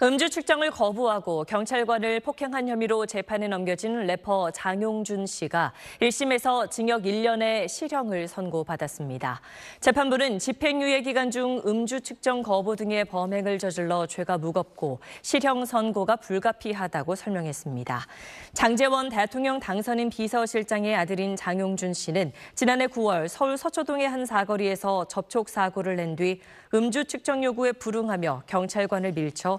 음주 측정을 거부하고 경찰관을 폭행한 혐의로 재판에 넘겨진 래퍼 장용준 씨가 1심에서 징역 1년의 실형을 선고받았습니다. 재판부는 집행유예 기간 중 음주 측정 거부 등의 범행을 저질러 죄가 무겁고 실형 선고가 불가피하다고 설명했습니다. 장재원 대통령 당선인 비서실장의 아들인 장용준 씨는 지난해 9월 서울 서초동의 한 사거리에서 접촉 사고를 낸 뒤 음주 측정 요구에 불응하며 경찰관을 밀쳐